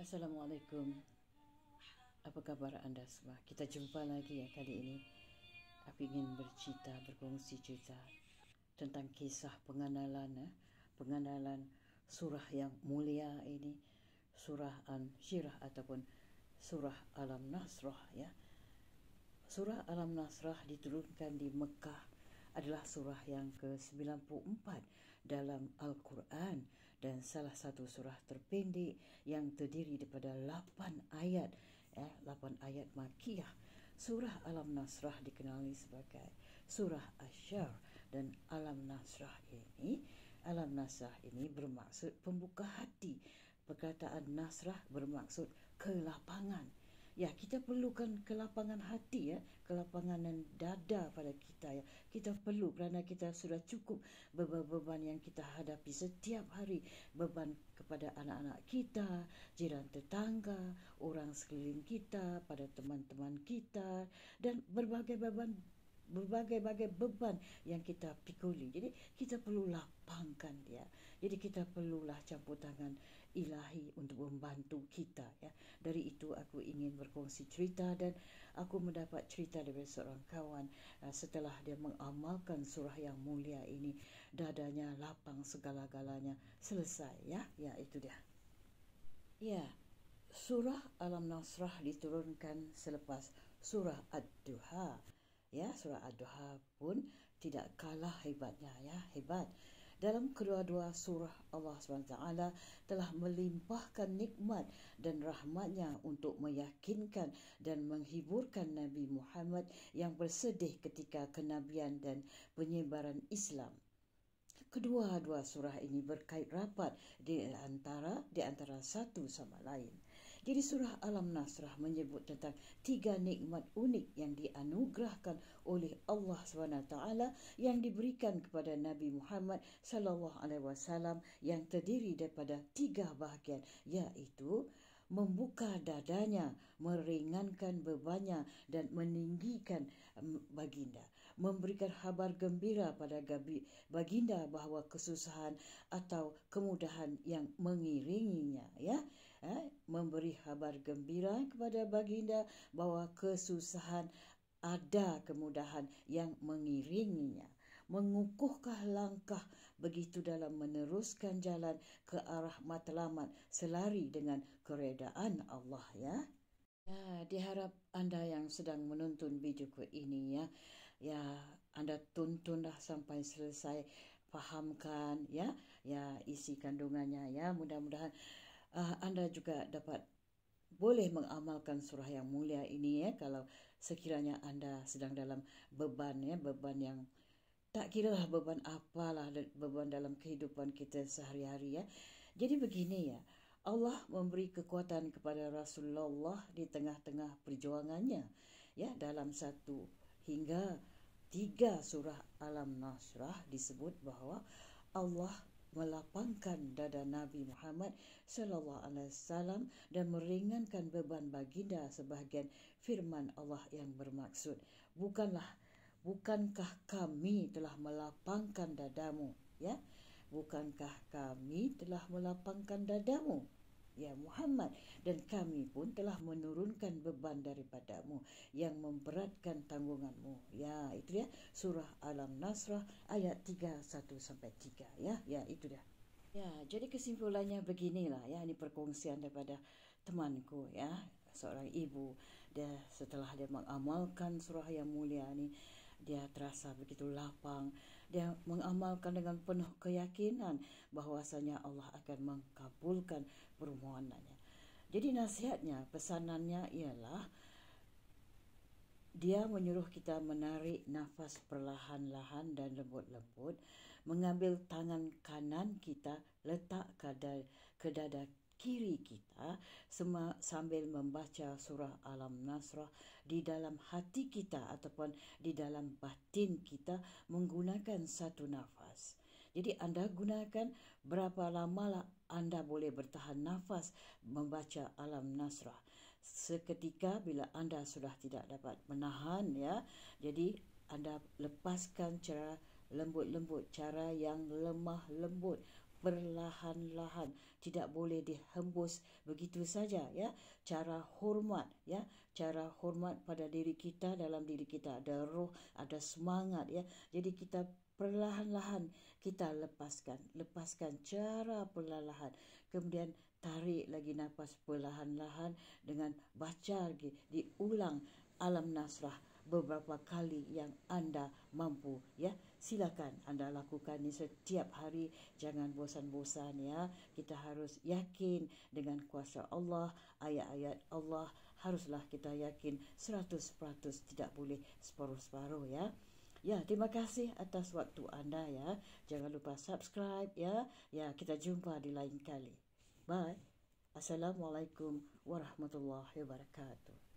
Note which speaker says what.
Speaker 1: Assalamualaikum Apa khabar anda semua? Kita jumpa lagi ya kali ini Aku ingin bercerita, berkongsi cerita Tentang kisah pengenalan ya. Pengenalan surah yang mulia ini Surah Al-Syirah ataupun Surah Alam Nasrah ya. Surah Alam Nasrah diturunkan di Mekah adalah surah yang ke-94 dalam Al-Quran dan salah satu surah terpendek yang terdiri daripada 8 ayat eh 8 ayat Makiah. surah alam nasrah dikenali sebagai surah asyar dan alam nasrah ini alam nasrah ini bermaksud pembuka hati perkataan nasrah bermaksud kelapangan ya kita perlukan kelapangan hati ya kelapangan dada pada kita ya kita perlu kerana kita sudah cukup beban-beban yang kita hadapi setiap hari beban kepada anak-anak kita jiran tetangga orang sekeliling kita pada teman-teman kita dan berbagai beban berbagai-bagai beban yang kita pikuli. Jadi kita perlu lapangkan dia. Jadi kita perlulah campur tangan ilahi untuk membantu kita. Dari itu aku ingin berkongsi cerita dan aku mendapat cerita dari seorang kawan uh, setelah dia mengamalkan surah yang mulia ini dadanya lapang segala-galanya selesai ya ya itu dia. Ya. Surah Al-Nasrah diturunkan selepas surah Ad-Duha. Ya, surah Ad-Duha pun tidak kalah hebatnya ya, hebat dalam kedua-dua surah Allah SWT telah melimpahkan nikmat dan rahmatnya untuk meyakinkan dan menghiburkan Nabi Muhammad yang bersedih ketika kenabian dan penyebaran Islam. Kedua-dua surah ini berkait rapat di antara di antara satu sama lain. Jadi surah Alam Nasrah menyebut tentang tiga nikmat unik yang dianugerahkan oleh Allah SWT yang diberikan kepada Nabi Muhammad SAW yang terdiri daripada tiga bahagian iaitu membuka dadanya, meringankan bebannya dan meninggikan um, baginda. Memberikan habar gembira pada baginda bahawa kesusahan atau kemudahan yang mengiringinya. Ya eh, memberi khabar gembira kepada baginda bahawa kesusahan ada kemudahan yang mengiringinya mengukuhkan langkah begitu dalam meneruskan jalan ke arah matlamat selari dengan keredaan Allah ya. Ya, diharap anda yang sedang menonton video ku ini ya, ya anda tuntunlah sampai selesai fahamkan ya, ya isi kandungannya ya mudah-mudahan uh, anda juga dapat boleh mengamalkan surah yang mulia ini ya kalau sekiranya anda sedang dalam beban ya beban yang tak kira lah beban apalah beban dalam kehidupan kita sehari-hari ya. Jadi begini ya, Allah memberi kekuatan kepada Rasulullah di tengah-tengah perjuangannya ya dalam satu hingga tiga surah Alam Nasrah disebut bahawa Allah melapangkan dada Nabi Muhammad sallallahu alaihi wasallam dan meringankan beban baginda sebahagian firman Allah yang bermaksud bukanlah bukankah kami telah melapangkan dadamu ya bukankah kami telah melapangkan dadamu ya Muhammad dan kami pun telah menurunkan beban daripadamu yang memberatkan tanggunganmu ya itu dia surah alam nasrah ayat 31 sampai 3 ya ya itu dia ya jadi kesimpulannya beginilah ya ini perkongsian daripada temanku ya seorang ibu dia setelah dia mengamalkan surah yang mulia ini dia terasa begitu lapang dia mengamalkan dengan penuh keyakinan bahwasanya Allah akan mengkabulkan permohonannya jadi nasihatnya pesanannya ialah dia menyuruh kita menarik nafas perlahan-lahan dan lembut-lembut mengambil tangan kanan kita letak ke dada kiri kita sema, sambil membaca surah Alam Nasrah di dalam hati kita ataupun di dalam batin kita menggunakan satu nafas. Jadi anda gunakan berapa lama lah anda boleh bertahan nafas membaca Alam Nasrah. Seketika bila anda sudah tidak dapat menahan ya, jadi anda lepaskan cara lembut-lembut cara yang lemah lembut perlahan-lahan tidak boleh dihembus begitu saja ya cara hormat ya cara hormat pada diri kita dalam diri kita ada roh ada semangat ya jadi kita perlahan-lahan kita lepaskan lepaskan cara perlahan-lahan kemudian tarik lagi nafas perlahan-lahan dengan baca lagi diulang alam nasrah beberapa kali yang anda mampu ya silakan anda lakukan ini setiap hari jangan bosan-bosan ya kita harus yakin dengan kuasa Allah ayat-ayat Allah haruslah kita yakin 100% tidak boleh separuh-separuh ya Ya, terima kasih atas waktu anda ya. Jangan lupa subscribe ya. Ya, kita jumpa di lain kali. Bye. Assalamualaikum warahmatullahi wabarakatuh.